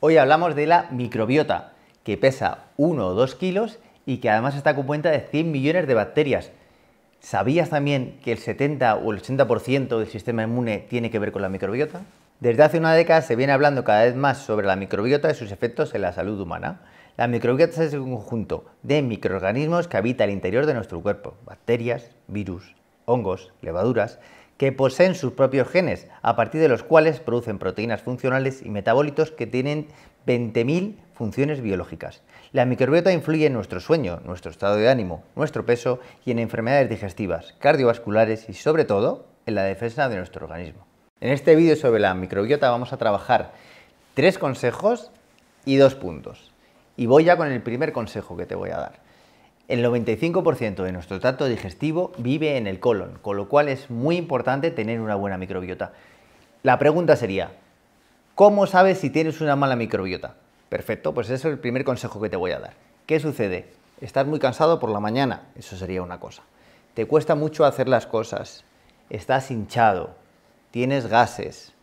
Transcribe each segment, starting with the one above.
Hoy hablamos de la microbiota, que pesa 1 o 2 kilos y que además está compuesta de 100 millones de bacterias. ¿Sabías también que el 70 o el 80% del sistema inmune tiene que ver con la microbiota? Desde hace una década se viene hablando cada vez más sobre la microbiota y sus efectos en la salud humana. La microbiota es el conjunto de microorganismos que habita el interior de nuestro cuerpo, bacterias, virus, hongos, levaduras, que poseen sus propios genes, a partir de los cuales producen proteínas funcionales y metabolitos que tienen 20.000 funciones biológicas. La microbiota influye en nuestro sueño, nuestro estado de ánimo, nuestro peso y en enfermedades digestivas, cardiovasculares y sobre todo en la defensa de nuestro organismo. En este vídeo sobre la microbiota vamos a trabajar tres consejos y dos puntos. Y voy ya con el primer consejo que te voy a dar. El 95% de nuestro tracto digestivo vive en el colon, con lo cual es muy importante tener una buena microbiota. La pregunta sería, ¿cómo sabes si tienes una mala microbiota? Perfecto, pues ese es el primer consejo que te voy a dar. ¿Qué sucede? Estás muy cansado por la mañana, eso sería una cosa. Te cuesta mucho hacer las cosas, estás hinchado, tienes gases,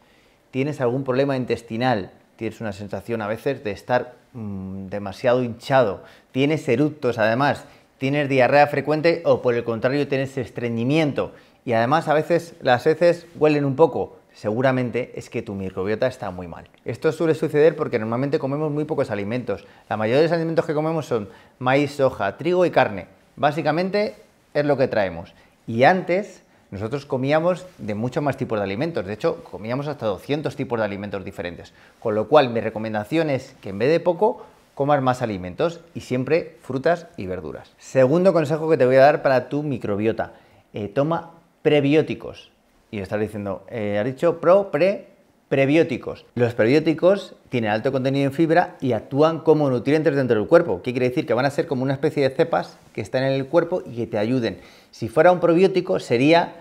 tienes algún problema intestinal, tienes una sensación a veces de estar mm, demasiado hinchado, tienes eructos además, tienes diarrea frecuente o por el contrario tienes estreñimiento y además a veces las heces huelen un poco. Seguramente es que tu microbiota está muy mal. Esto suele suceder porque normalmente comemos muy pocos alimentos. La mayoría de los alimentos que comemos son maíz, soja, trigo y carne. Básicamente es lo que traemos. Y antes nosotros comíamos de muchos más tipos de alimentos, de hecho comíamos hasta 200 tipos de alimentos diferentes, con lo cual mi recomendación es que en vez de poco comas más alimentos y siempre frutas y verduras. Segundo consejo que te voy a dar para tu microbiota, eh, toma prebióticos. Y estás diciendo, eh, has dicho pro, pre, Prebióticos. Los prebióticos tienen alto contenido en fibra y actúan como nutrientes dentro del cuerpo. ¿Qué quiere decir? Que van a ser como una especie de cepas que están en el cuerpo y que te ayuden. Si fuera un probiótico sería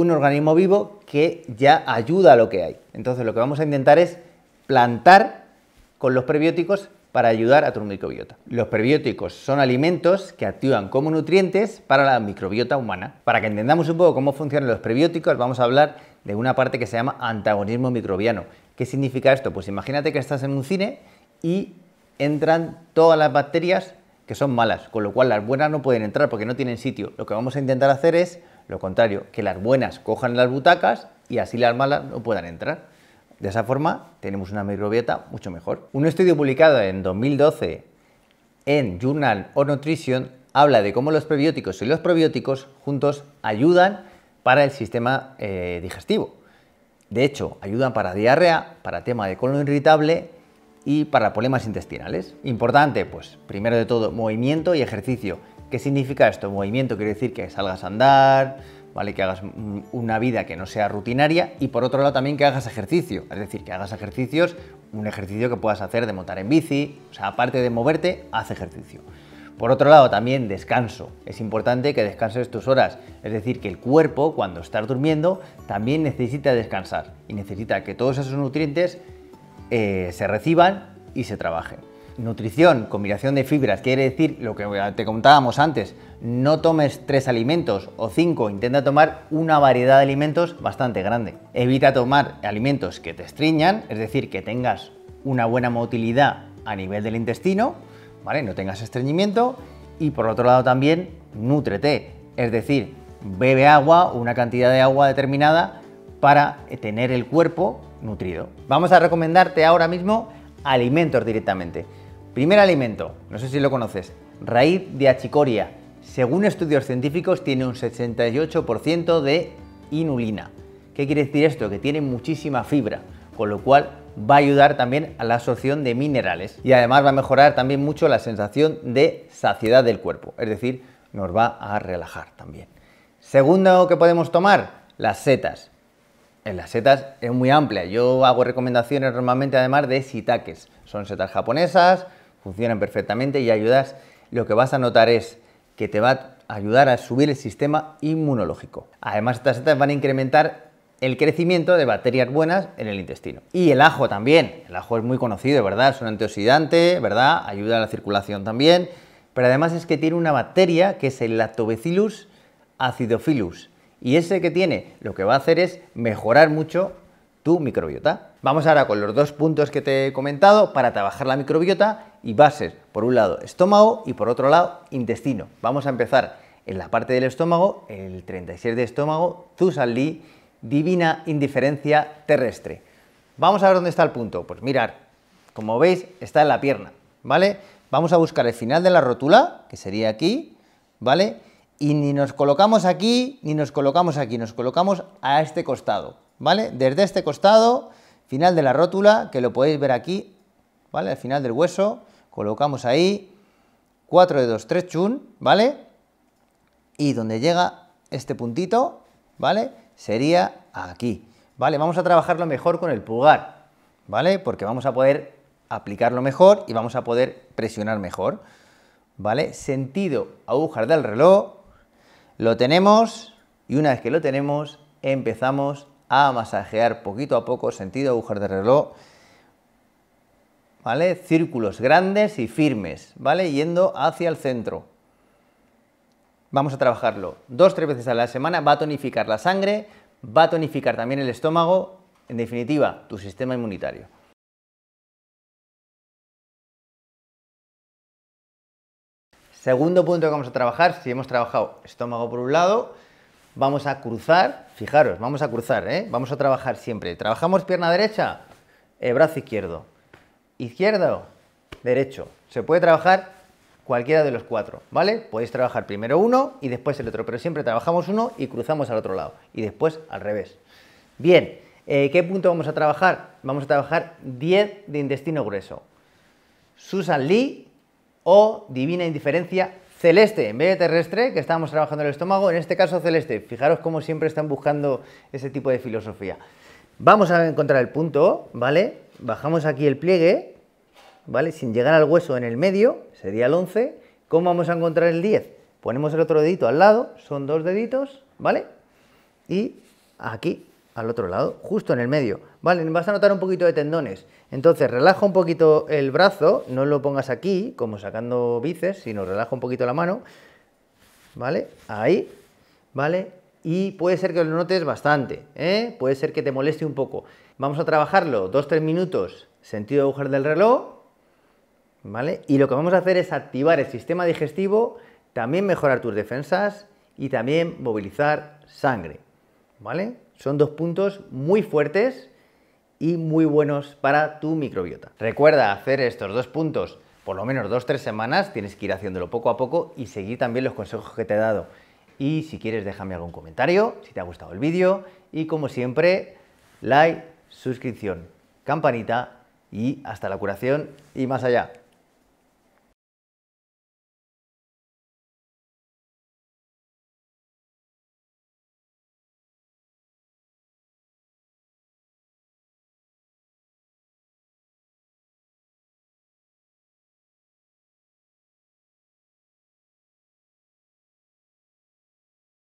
un organismo vivo que ya ayuda a lo que hay. Entonces lo que vamos a intentar es plantar con los prebióticos para ayudar a tu microbiota. Los prebióticos son alimentos que actúan como nutrientes para la microbiota humana. Para que entendamos un poco cómo funcionan los prebióticos, vamos a hablar de una parte que se llama antagonismo microbiano. ¿Qué significa esto? Pues imagínate que estás en un cine y entran todas las bacterias que son malas, con lo cual las buenas no pueden entrar porque no tienen sitio. Lo que vamos a intentar hacer es lo contrario, que las buenas cojan las butacas y así las malas no puedan entrar. De esa forma tenemos una microbiota mucho mejor. Un estudio publicado en 2012 en Journal of Nutrition habla de cómo los prebióticos y los probióticos juntos ayudan para el sistema eh, digestivo. De hecho, ayudan para diarrea, para tema de colon irritable y para problemas intestinales. Importante, pues, primero de todo, movimiento y ejercicio. ¿Qué significa esto? Movimiento quiere decir que salgas a andar, ¿vale? Que hagas una vida que no sea rutinaria y por otro lado también que hagas ejercicio, es decir, que hagas ejercicios, un ejercicio que puedas hacer de montar en bici, o sea, aparte de moverte, haz ejercicio. Por otro lado, también descanso. Es importante que descanses tus horas. Es decir, que el cuerpo, cuando estás durmiendo, también necesita descansar y necesita que todos esos nutrientes eh, se reciban y se trabajen nutrición, combinación de fibras, quiere decir lo que te contábamos antes, no tomes tres alimentos o cinco, intenta tomar una variedad de alimentos bastante grande. Evita tomar alimentos que te estriñan, es decir, que tengas una buena motilidad a nivel del intestino, ¿vale? No tengas estreñimiento y por otro lado también nútrete, es decir, bebe agua, una cantidad de agua determinada para tener el cuerpo nutrido. Vamos a recomendarte ahora mismo alimentos directamente. Primer alimento, no sé si lo conoces, raíz de achicoria. Según estudios científicos tiene un 68% de inulina. ¿Qué quiere decir esto? Que tiene muchísima fibra, con lo cual va a ayudar también a la absorción de minerales y además va a mejorar también mucho la sensación de saciedad del cuerpo, es decir, nos va a relajar también. Segundo que podemos tomar, las setas. En las setas es muy amplia, yo hago recomendaciones normalmente además de shiitakes, son setas japonesas, funcionan perfectamente y ayudas, lo que vas a notar es que te va a ayudar a subir el sistema inmunológico. Además, estas setas van a incrementar el crecimiento de bacterias buenas en el intestino. Y el ajo también. El ajo es muy conocido, ¿verdad? Es un antioxidante, ¿verdad? Ayuda a la circulación también. Pero además es que tiene una bacteria que es el Lactobacillus acidophilus. Y ese que tiene lo que va a hacer es mejorar mucho tu microbiota. Vamos ahora con los dos puntos que te he comentado para trabajar la microbiota y bases. Por un lado, estómago y por otro lado, intestino. Vamos a empezar en la parte del estómago, el 36 de estómago, Zusalí, divina indiferencia terrestre. Vamos a ver dónde está el punto. Pues mirar, como veis, está en la pierna, ¿vale? Vamos a buscar el final de la rótula, que sería aquí, ¿vale? Y ni nos colocamos aquí, ni nos colocamos aquí, nos colocamos a este costado, ¿vale? Desde este costado, final de la rótula, que lo podéis ver aquí, ¿vale? Al final del hueso, colocamos ahí, 4 2, 3 chun, ¿vale? Y donde llega este puntito, ¿vale? Sería aquí, ¿vale? Vamos a trabajarlo mejor con el pulgar, ¿vale? Porque vamos a poder aplicarlo mejor y vamos a poder presionar mejor, ¿vale? Sentido agujar del reloj, lo tenemos y una vez que lo tenemos empezamos a masajear poquito a poco sentido agujar del reloj ¿vale? Círculos grandes y firmes, ¿vale? Yendo hacia el centro. Vamos a trabajarlo dos, tres veces a la semana, va a tonificar la sangre, va a tonificar también el estómago, en definitiva, tu sistema inmunitario. Segundo punto que vamos a trabajar, si hemos trabajado estómago por un lado, vamos a cruzar, fijaros, vamos a cruzar, ¿eh? vamos a trabajar siempre. Trabajamos pierna derecha, eh, brazo izquierdo. Izquierdo, derecho. Se puede trabajar cualquiera de los cuatro, ¿vale? Podéis trabajar primero uno y después el otro, pero siempre trabajamos uno y cruzamos al otro lado y después al revés. Bien, eh, ¿qué punto vamos a trabajar? Vamos a trabajar 10 de intestino grueso. Susan Lee o divina indiferencia celeste en vez de terrestre, que estábamos trabajando el estómago, en este caso celeste. Fijaros cómo siempre están buscando ese tipo de filosofía. Vamos a encontrar el punto, ¿vale? bajamos aquí el pliegue, ¿vale? Sin llegar al hueso en el medio, sería el 11. ¿Cómo vamos a encontrar el 10? Ponemos el otro dedito al lado, son dos deditos, ¿vale? Y aquí, al otro lado, justo en el medio, ¿vale? Vas a notar un poquito de tendones. Entonces, relaja un poquito el brazo, no lo pongas aquí, como sacando bíceps, sino relaja un poquito la mano, ¿vale? Ahí, ¿vale? Y puede ser que lo notes bastante, ¿eh? Puede ser que te moleste un poco. Vamos a trabajarlo 2-3 minutos, sentido de agujer del reloj, ¿vale? Y lo que vamos a hacer es activar el sistema digestivo, también mejorar tus defensas y también movilizar sangre, ¿vale? Son dos puntos muy fuertes y muy buenos para tu microbiota. Recuerda hacer estos dos puntos por lo menos 2-3 semanas, tienes que ir haciéndolo poco a poco y seguir también los consejos que te he dado. Y si quieres déjame algún comentario, si te ha gustado el vídeo y como siempre, like, suscripción, campanita y hasta la curación y más allá.